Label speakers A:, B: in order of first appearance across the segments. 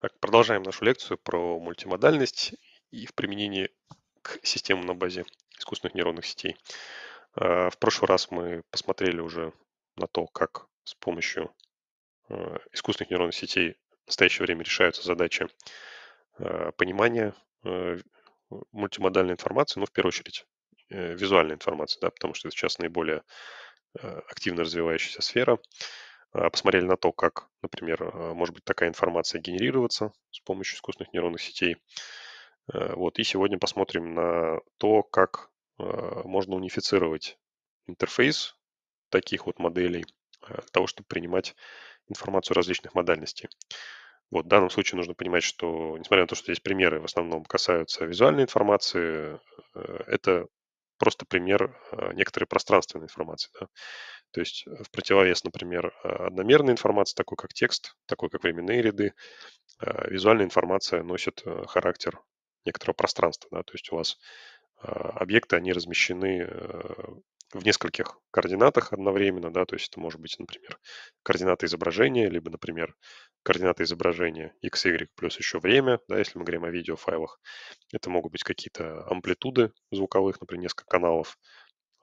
A: Так, продолжаем нашу лекцию про мультимодальность и в применении к системам на базе искусственных нейронных сетей. Э, в прошлый раз мы посмотрели уже на то, как с помощью э, искусственных нейронных сетей в настоящее время решаются задачи э, понимания мультимодальной информации, ну, в первую очередь, визуальной информации, да, потому что это сейчас наиболее активно развивающаяся сфера – а, посмотрели на то, как, например, а, может быть такая информация генерироваться с помощью искусственных нейронных сетей. Э, вот, и сегодня посмотрим на то, как а, можно унифицировать интерфейс таких вот моделей для того, чтобы принимать информацию различных модальностей. Вот, в данном случае нужно понимать, что, несмотря на то, что здесь примеры в основном касаются визуальной информации, э, это просто пример некоторой пространственной информации. Да? То есть э, в противовес, например, э, одномерной информации, такой как текст, такой как временные ряды, э, визуальная информация носит характер некоторого пространства. Да? То есть у вас объекты, они размещены в нескольких координатах одновременно, да, то есть это может быть, например, координаты изображения, либо, например, координаты изображения x, y плюс еще время, да, если мы говорим о видеофайлах. Это могут быть какие-то амплитуды звуковых, например, несколько каналов,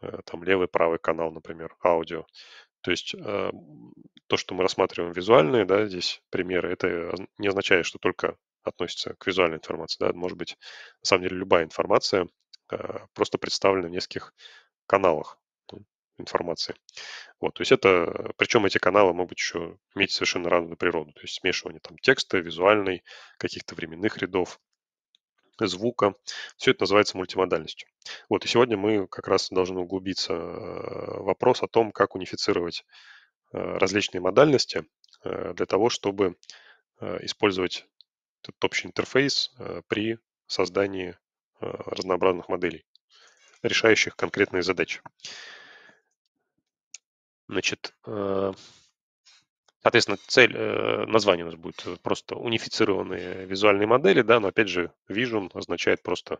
A: Э, там левый, правый канал, например, аудио. То есть э, то, что мы рассматриваем визуальные, да, здесь примеры, это не означает, что только относится к визуальной информации, да, может быть, на самом деле любая информация э, просто представлена в нескольких каналах ну, информации. Вот, то есть это, причем эти каналы могут еще иметь совершенно разную природу, то есть смешивание там текста, визуальной, каких-то временных рядов, звука. Все это называется мультимодальностью. Вот, и сегодня мы как раз должны углубиться э, в вопрос о том, как унифицировать э, различные модальности э, для того, чтобы использовать этот общий интерфейс при создании разнообразных моделей, решающих конкретные задачи. Значит, Соответственно, цель, э, название у нас будет э, просто унифицированные визуальные модели, да, но опять же vision означает просто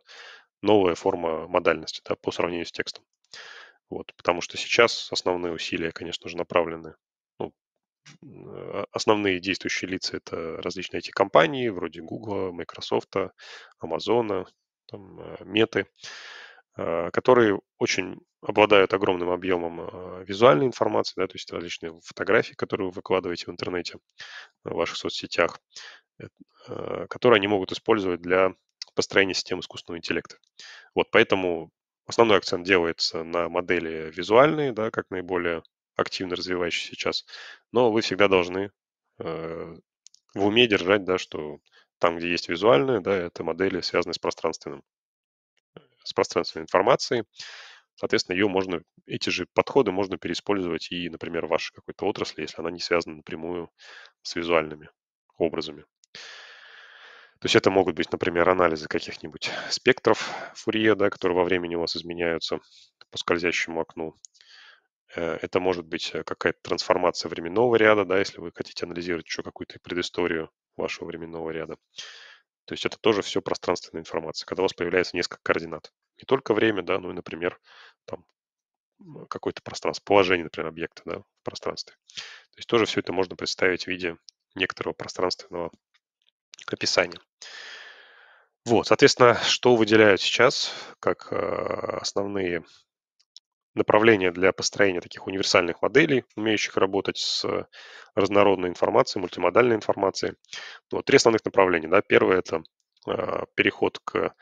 A: новая форма модальности да, по сравнению с текстом. Вот, потому что сейчас основные усилия, конечно же, направлены. Ну, э, основные действующие лица – это различные эти компании вроде Google, Microsoft, Amazon, там, Meta. Э, которые очень обладают огромным объемом э, визуальной информации, да, то есть различные фотографии, которые вы выкладываете в интернете, в ваших соцсетях, э, которые они могут использовать для построения систем искусственного интеллекта. Вот, поэтому основной акцент делается на модели визуальные, да, как наиболее активно развивающиеся сейчас, но вы всегда должны в уме держать, да, что там, где есть визуальные, да, это модели, связанные с пространственным с пространственной информацией. Соответственно, ее можно, эти же подходы можно переиспользовать и, например, в вашей какой-то отрасли, если она не связана напрямую с визуальными образами. То есть это могут быть, например, анализы каких-нибудь спектров Фурье, да, которые во времени у вас изменяются по скользящему окну. Э, это может быть э, какая-то трансформация временного ряда, да, если вы хотите анализировать еще какую-то предысторию вашего временного ряда. То есть это тоже все пространственная информация, когда у вас появляется несколько координат. Не только время, да, ну и, например, там какое-то пространство, положение, например, объекта да, в пространстве. То есть тоже все это можно представить в виде некоторого пространственного описания. Вот, соответственно, что выделяют сейчас как э, основные направления для построения таких универсальных моделей, умеющих работать с э, разнородной информацией, мультимодальной информацией. Вот, три основных направления. Да. Первое – это э, переход к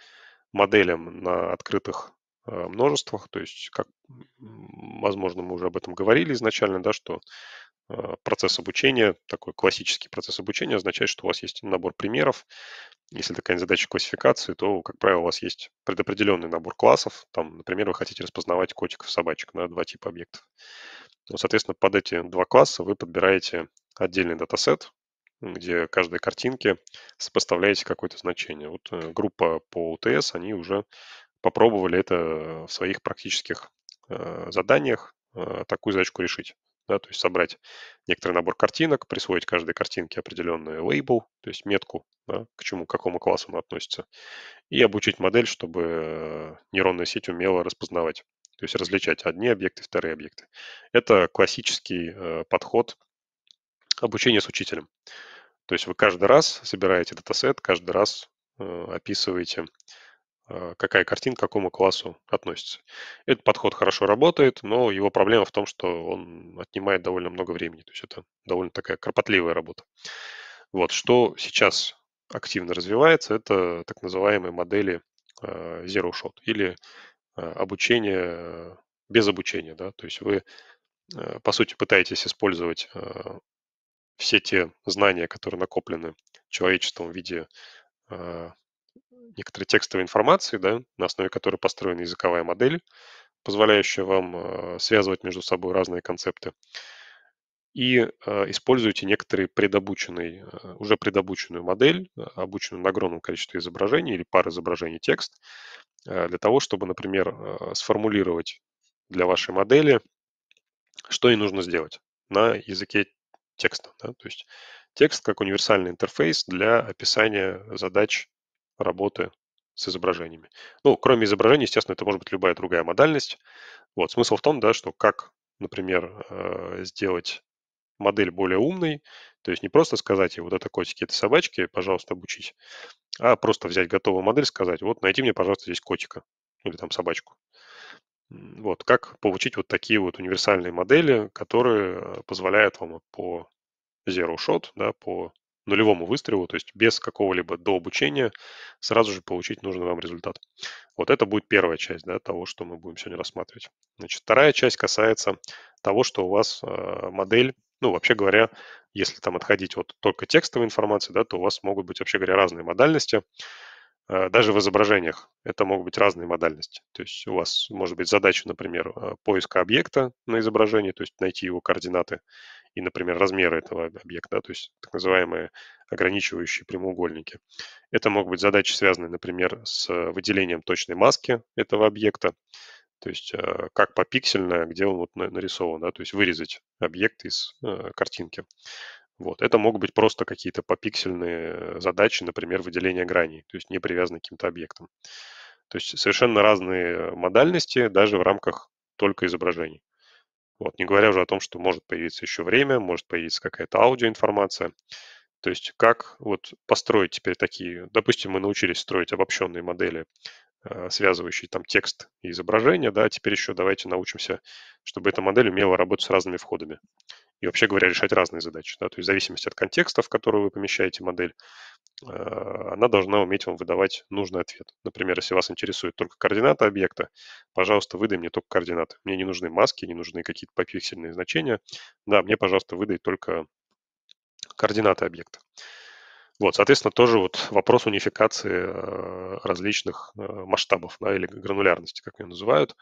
A: моделям на открытых э, множествах, то есть, как, возможно, мы уже об этом говорили изначально, да, что э, процесс обучения, такой классический процесс обучения означает, что у вас есть набор примеров, если это какая-нибудь задача классификации, то, как правило, у вас есть предопределенный набор классов. Там, например, вы хотите распознавать котиков и собачек, на два типа объектов. Ну, соответственно, под эти два класса вы подбираете отдельный датасет, где каждой картинке сопоставляете какое-то значение. Вот э, группа по UTS они уже попробовали это в своих практических э, заданиях, э, такую задачку решить да, то есть собрать некоторый набор картинок, присвоить каждой картинке определенный лейбл, то есть метку, да, к чему, к какому классу она относится, и обучить модель, чтобы э, нейронная сеть умела распознавать, то есть различать одни объекты, вторые объекты. Это классический э, подход обучения с учителем. То есть вы каждый раз собираете датасет, каждый раз э, описываете а, какая картинка к какому классу относится. Этот подход хорошо работает, но его проблема в том, что он отнимает довольно много времени. То есть это довольно такая кропотливая работа. Вот, что сейчас активно развивается, это так называемые модели а, Zero Shot или а, обучение без обучения. Да? То есть вы, по сути, пытаетесь использовать все те знания, которые накоплены человечеством в виде некоторой текстовой информации, да, на основе которой построена языковая модель, позволяющая вам э, связывать между собой разные концепты. И э, используете некоторые предобученный, э, уже предобученную модель, обученную на огромном количестве изображений или пар изображений текст, для того, чтобы, например, сформулировать для вашей модели, что ей нужно сделать на языке текста. Да? То есть текст как универсальный интерфейс для описания задач работы с изображениями. Ну, кроме изображений, естественно, это может быть любая другая модальность. Вот, смысл в том, да, что как, например, э, сделать модель более умной, то есть не просто сказать ей, вот это котики, это собачки, пожалуйста, обучить, а просто взять готовую модель, сказать, вот найди мне, пожалуйста, здесь котика или там собачку. Вот, как получить вот такие вот универсальные модели, которые э, позволяют вам по zero shot, да, по нулевому выстрелу, то есть без какого-либо дообучения, сразу же получить нужный вам результат. Вот это будет первая часть да, того, что мы будем сегодня рассматривать. Значит, вторая часть касается того, что у вас э, модель, ну, вообще говоря, если там отходить от только текстовой информации, да, то у вас могут быть, вообще говоря, разные модальности. Э, даже в изображениях это могут быть разные модальности. То есть у вас может быть задача, например, а, поиска объекта на изображении, то есть найти его координаты, и, например, размеры этого объекта, да, то есть так называемые ограничивающие прямоугольники. Это могут быть задачи, связанные, например, с выделением точной маски этого объекта, то есть э, как по пиксельно, где он вот нарисован, да, то есть вырезать объект из э, картинки. Вот. Это могут быть просто какие-то попиксельные задачи, например, выделение граней, то есть не привязаны к каким-то объектам. То есть совершенно разные модальности даже в рамках только изображений. Вот, не говоря уже о том, что может появиться еще время, может появиться какая-то аудиоинформация. То есть как вот построить теперь такие, допустим, мы научились строить обобщенные модели, э, связывающие там текст и изображение, да, теперь еще давайте научимся, чтобы эта модель умела работать с разными входами и вообще говоря, решать разные задачи. Да? То есть в зависимости от контекста, в который вы помещаете модель, а, она должна уметь вам выдавать нужный ответ. Например, если вас интересует только координата объекта, пожалуйста, выдай мне только координаты. Мне не нужны маски, не нужны какие-то попиксельные значения. Да, мне, пожалуйста, выдай только координаты объекта. Вот, соответственно, тоже вот вопрос унификации а, различных а, масштабов да, или гранулярности, как ее называют.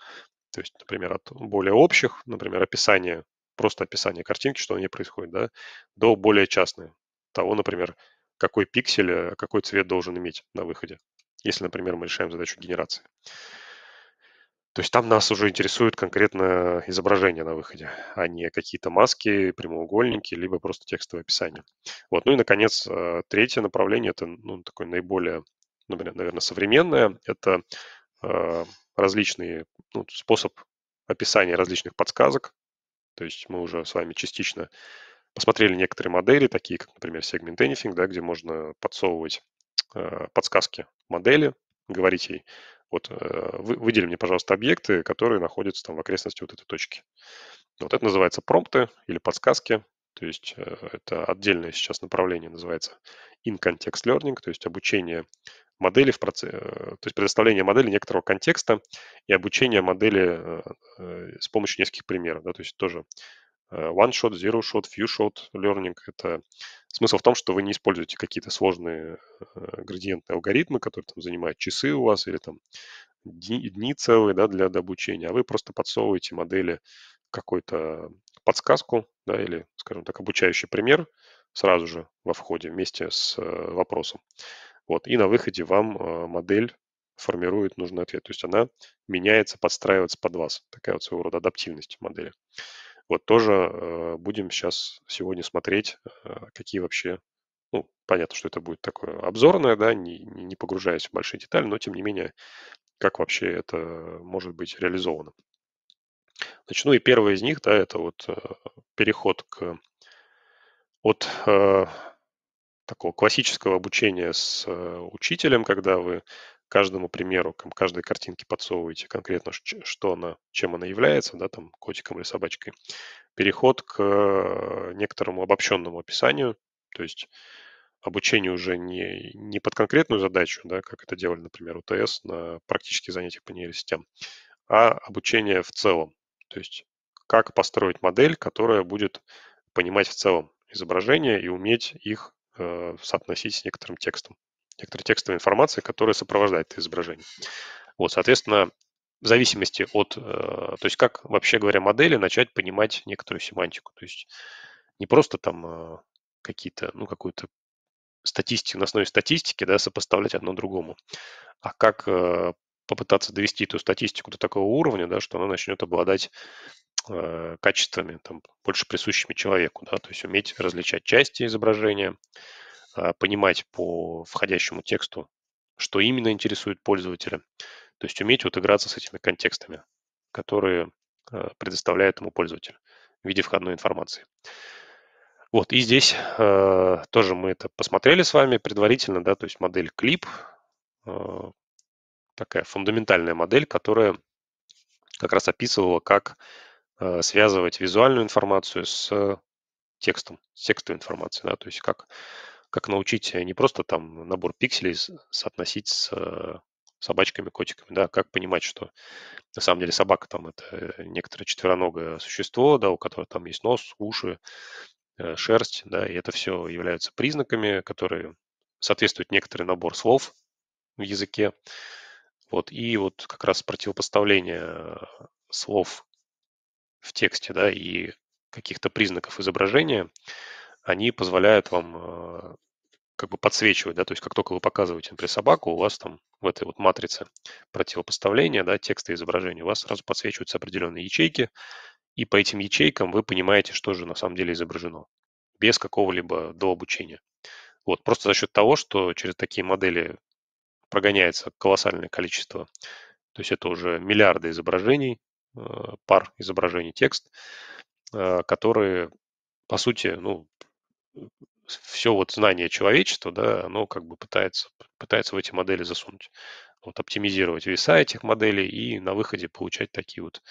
A: То есть, например, от более общих, например, описание просто описание картинки, что у нее происходит, да, до более частные. Того, например, какой пиксель, э, какой цвет должен иметь на выходе, если, например, мы решаем задачу генерации. То есть там нас уже интересует конкретно изображение на выходе, а не какие-то маски, прямоугольники, либо просто текстовое описание. Вот. Ну и, наконец, э, третье направление, это ну, такое наиболее, наверное, современное, это э, различные ну, способ описания различных подсказок, то есть мы уже с вами частично посмотрели некоторые модели, такие как, например, Segment Anything, да, где можно подсовывать э, подсказки модели, говорить ей, вот э, выдели мне, пожалуйста, объекты, которые находятся там в окрестности вот этой точки. Вот это называется промпты или подсказки, то есть э, это отдельное сейчас направление называется in-context learning, то есть обучение модели в процессе, э, то есть предоставление модели некоторого контекста и обучение модели э, э, с помощью нескольких примеров, да, то есть тоже one-shot, zero-shot, few-shot learning. Это смысл в том, что вы не используете какие-то сложные градиентные алгоритмы, которые там занимают часы у вас или там дни, дни целые да, для, для обучения, а вы просто подсовываете модели какую-то подсказку да, или, скажем так, обучающий пример сразу же во входе вместе с вопросом. Вот. И на выходе вам а, модель формирует нужный ответ. То есть она меняется, подстраивается под вас. Такая вот своего рода адаптивность модели. Вот тоже а, будем сейчас сегодня смотреть, а, какие вообще ну, понятно, что это будет такое обзорное, да, не, не погружаясь в большие детали, но тем не менее, как вообще это может быть реализовано. Начну и первое из них, да, это вот переход к, от такого классического обучения с э, учителем, когда вы каждому примеру, каждой картинке подсовываете конкретно, что она, чем она является, да, там, котиком или собачкой, переход к э, некоторому обобщенному описанию, то есть обучение уже не, не под конкретную задачу, да, как это делали, например, УТС на практических занятиях по нейросетям, а обучение в целом, то есть как построить модель, которая будет понимать в целом изображения и уметь их э, соотносить с некоторым текстом, некоторой текстовой информацией, которая сопровождает это изображение. Вот, соответственно, в зависимости от, э, то есть как, вообще говоря, модели начать понимать некоторую семантику. То есть не просто там э, какие-то, ну, какую-то статистику, на основе статистики, да, сопоставлять одно другому, а как э, попытаться довести эту статистику до такого уровня, да, что она начнет обладать э, качествами, там, больше присущими человеку, да, то есть уметь различать части изображения, э, понимать по входящему тексту, что именно интересует пользователя, то есть уметь вот играться с этими контекстами, которые э, предоставляет ему пользователь в виде входной информации. Вот, и здесь э, тоже мы это посмотрели с вами предварительно, да, то есть модель клип, э, такая фундаментальная модель, которая как раз описывала, как Э, связывать визуальную информацию с э, текстом, с текстовой информацией, да, то есть как, как научить э, не просто там набор пикселей соотносить с собачками, котиками, да, а как понимать, что на самом деле собака там это некоторое четвероногое существо, да, у которого там есть нос, уши, шерсть, да, и это все являются признаками, которые соответствуют некоторый набор слов в языке, вот, и вот как раз противопоставление слов в тексте, да, и каких-то признаков изображения, они позволяют вам а, как бы подсвечивать, да, то есть как только вы показываете, например, собаку, у вас там в этой вот матрице противопоставления, да, текста и изображения, у вас сразу подсвечиваются определенные ячейки, и по этим ячейкам вы понимаете, что же на самом деле изображено, без какого-либо дообучения. Вот, просто за счет того, что через такие модели прогоняется колоссальное количество, то есть это уже миллиарды изображений, Э, пар изображений текст, э, которые, по сути, ну, э, все вот знание человечества, да, оно как бы пытается, пытается в эти модели засунуть. Вот оптимизировать веса этих моделей и на выходе получать такие вот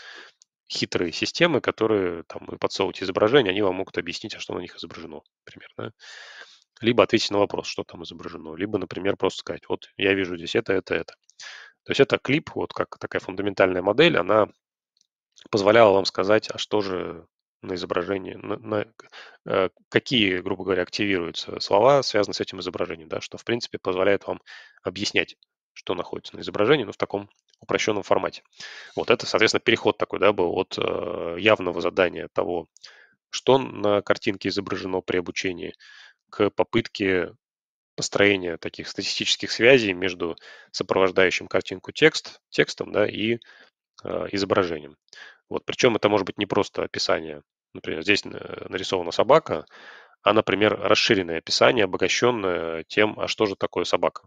A: хитрые системы, которые там вы подсовываете изображение, они вам могут объяснить, а что на них изображено, например. Да? Либо ответить на вопрос, что там изображено, либо, например, просто сказать, вот я вижу здесь это, это, это. То есть это клип, вот как такая фундаментальная модель, она позволяло вам сказать, а что же на изображении, на, на, э, какие, грубо говоря, активируются слова, связанные с этим изображением, да, что, в принципе, позволяет вам объяснять, что находится на изображении, но в таком упрощенном формате. Вот это, соответственно, переход такой, да, был от э, явного задания того, что на картинке изображено при обучении, к попытке построения таких статистических связей между сопровождающим картинку текст, текстом да, и Э, изображением. Вот, причем это может быть не просто описание, например, здесь э, нарисована собака, а, например, расширенное описание, обогащенное тем, а что же такое собака.